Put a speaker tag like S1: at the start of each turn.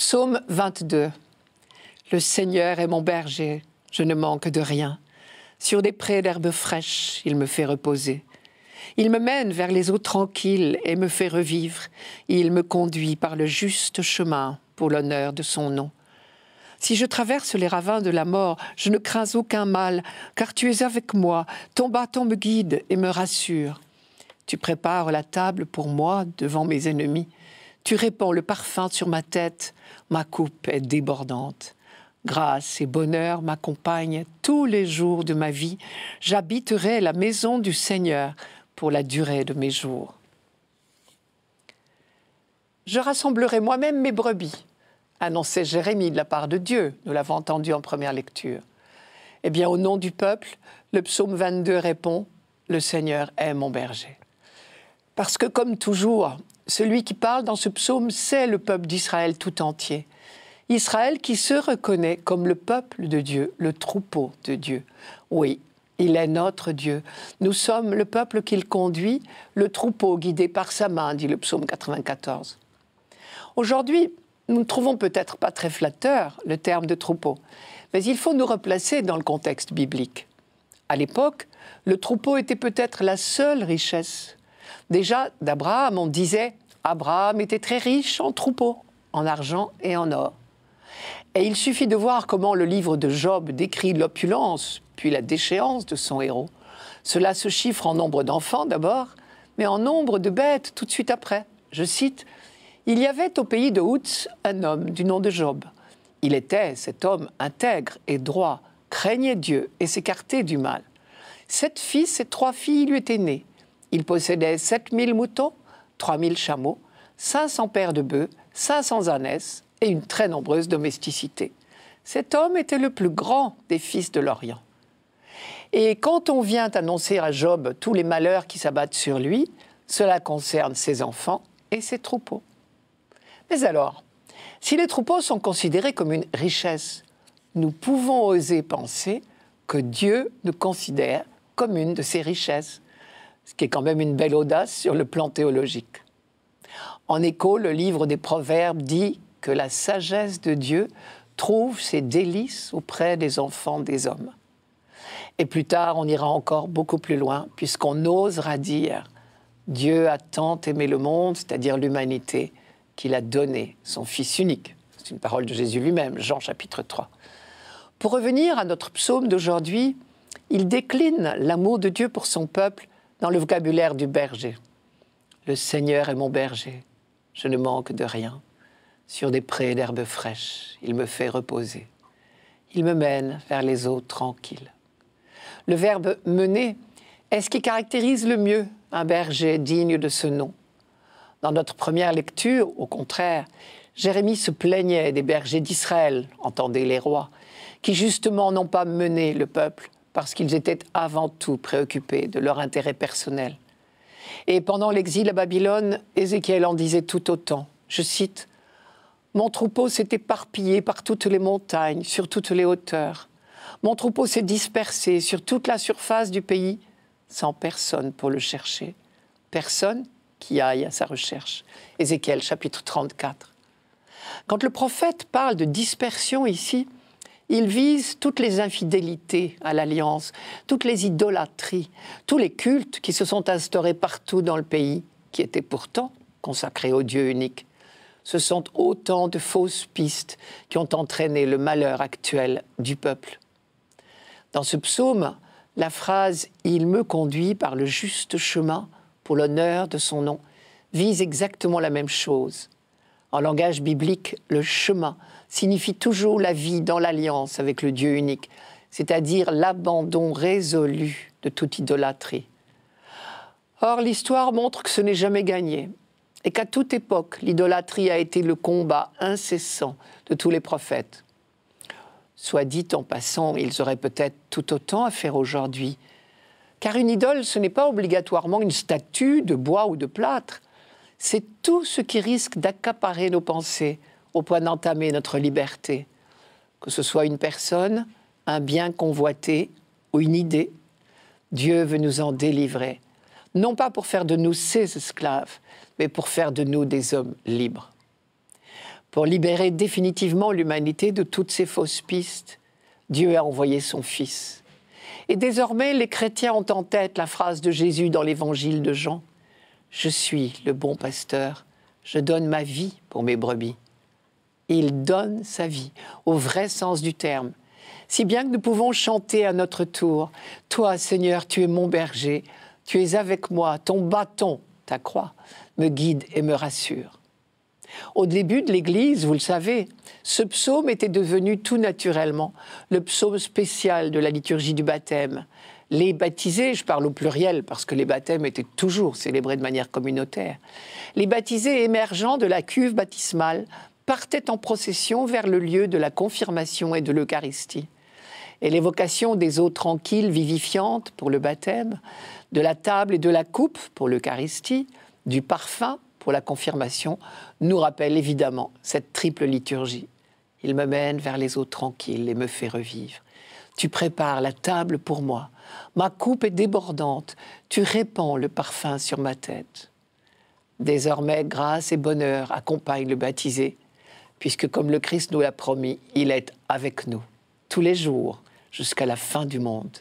S1: Psaume 22. Le Seigneur est mon berger, je ne manque de rien. Sur des prés d'herbes fraîches, il me fait reposer. Il me mène vers les eaux tranquilles et me fait revivre. Il me conduit par le juste chemin pour l'honneur de son nom. Si je traverse les ravins de la mort, je ne crains aucun mal, car tu es avec moi, ton bâton me guide et me rassure. Tu prépares la table pour moi devant mes ennemis. Tu répands le parfum sur ma tête, ma coupe est débordante. Grâce et bonheur m'accompagnent tous les jours de ma vie. J'habiterai la maison du Seigneur pour la durée de mes jours. Je rassemblerai moi-même mes brebis, annonçait Jérémie de la part de Dieu. Nous l'avons entendu en première lecture. Eh bien, au nom du peuple, le psaume 22 répond Le Seigneur est mon berger. Parce que, comme toujours, celui qui parle dans ce psaume, c'est le peuple d'Israël tout entier. Israël qui se reconnaît comme le peuple de Dieu, le troupeau de Dieu. Oui, il est notre Dieu. Nous sommes le peuple qu'il conduit, le troupeau guidé par sa main, dit le psaume 94. Aujourd'hui, nous ne trouvons peut-être pas très flatteur le terme de troupeau, mais il faut nous replacer dans le contexte biblique. À l'époque, le troupeau était peut-être la seule richesse Déjà, d'Abraham, on disait Abraham était très riche en troupeaux, en argent et en or. Et il suffit de voir comment le livre de Job décrit l'opulence, puis la déchéance de son héros. Cela se chiffre en nombre d'enfants d'abord, mais en nombre de bêtes tout de suite après. Je cite Il y avait au pays de Houtz un homme du nom de Job. Il était, cet homme, intègre et droit, craignait Dieu et s'écartait du mal. Sept fils et trois filles lui étaient nés. Il possédait 7000 moutons, 3000 chameaux, 500 paires de bœufs, 500 ânesses et une très nombreuse domesticité. Cet homme était le plus grand des fils de l'Orient. Et quand on vient annoncer à Job tous les malheurs qui s'abattent sur lui, cela concerne ses enfants et ses troupeaux. Mais alors, si les troupeaux sont considérés comme une richesse, nous pouvons oser penser que Dieu nous considère comme une de ses richesses ce qui est quand même une belle audace sur le plan théologique. En écho, le livre des Proverbes dit que la sagesse de Dieu trouve ses délices auprès des enfants des hommes. Et plus tard, on ira encore beaucoup plus loin, puisqu'on osera dire Dieu a tant aimé le monde, c'est-à-dire l'humanité, qu'il a donné son Fils unique. C'est une parole de Jésus lui-même, Jean chapitre 3. Pour revenir à notre psaume d'aujourd'hui, il décline l'amour de Dieu pour son peuple dans le vocabulaire du berger. Le Seigneur est mon berger, je ne manque de rien. Sur des prés d'herbes fraîches, il me fait reposer. Il me mène vers les eaux tranquilles. Le verbe mener est ce qui caractérise le mieux un berger digne de ce nom. Dans notre première lecture, au contraire, Jérémie se plaignait des bergers d'Israël, entendez les rois, qui justement n'ont pas mené le peuple, parce qu'ils étaient avant tout préoccupés de leur intérêt personnel. Et pendant l'exil à Babylone, Ézéchiel en disait tout autant. Je cite Mon troupeau s'est éparpillé par toutes les montagnes, sur toutes les hauteurs. Mon troupeau s'est dispersé sur toute la surface du pays, sans personne pour le chercher. Personne qui aille à sa recherche. Ézéchiel chapitre 34. Quand le prophète parle de dispersion ici, il vise toutes les infidélités à l'alliance, toutes les idolâtries, tous les cultes qui se sont instaurés partout dans le pays, qui étaient pourtant consacrés au Dieu unique. Ce sont autant de fausses pistes qui ont entraîné le malheur actuel du peuple. Dans ce psaume, la phrase Il me conduit par le juste chemin pour l'honneur de son nom vise exactement la même chose. En langage biblique, le chemin signifie toujours la vie dans l'alliance avec le Dieu unique, c'est-à-dire l'abandon résolu de toute idolâtrie. Or, l'histoire montre que ce n'est jamais gagné, et qu'à toute époque, l'idolâtrie a été le combat incessant de tous les prophètes. Soit dit en passant, ils auraient peut-être tout autant à faire aujourd'hui, car une idole, ce n'est pas obligatoirement une statue de bois ou de plâtre, c'est tout ce qui risque d'accaparer nos pensées, au point d'entamer notre liberté, que ce soit une personne, un bien convoité ou une idée, Dieu veut nous en délivrer, non pas pour faire de nous ses esclaves, mais pour faire de nous des hommes libres, pour libérer définitivement l'humanité de toutes ses fausses pistes. Dieu a envoyé son Fils. Et désormais, les chrétiens ont en tête la phrase de Jésus dans l'évangile de Jean. Je suis le bon pasteur, je donne ma vie pour mes brebis il donne sa vie, au vrai sens du terme. Si bien que nous pouvons chanter à notre tour, Toi Seigneur, tu es mon berger, tu es avec moi, ton bâton, ta croix, me guide et me rassure. Au début de l'Église, vous le savez, ce psaume était devenu tout naturellement le psaume spécial de la liturgie du baptême. Les baptisés, je parle au pluriel parce que les baptêmes étaient toujours célébrés de manière communautaire, les baptisés émergeant de la cuve baptismale partaient en procession vers le lieu de la confirmation et de l'Eucharistie. Et l'évocation des eaux tranquilles, vivifiantes pour le baptême, de la table et de la coupe pour l'Eucharistie, du parfum pour la confirmation, nous rappelle évidemment cette triple liturgie. Il me mène vers les eaux tranquilles et me fait revivre. Tu prépares la table pour moi. Ma coupe est débordante. Tu répands le parfum sur ma tête. Désormais, grâce et bonheur accompagnent le baptisé puisque comme le Christ nous l'a promis, il est avec nous tous les jours jusqu'à la fin du monde.